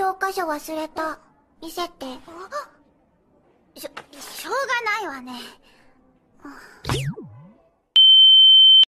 教科書忘れた。見せて。しょ、しょうがないわね。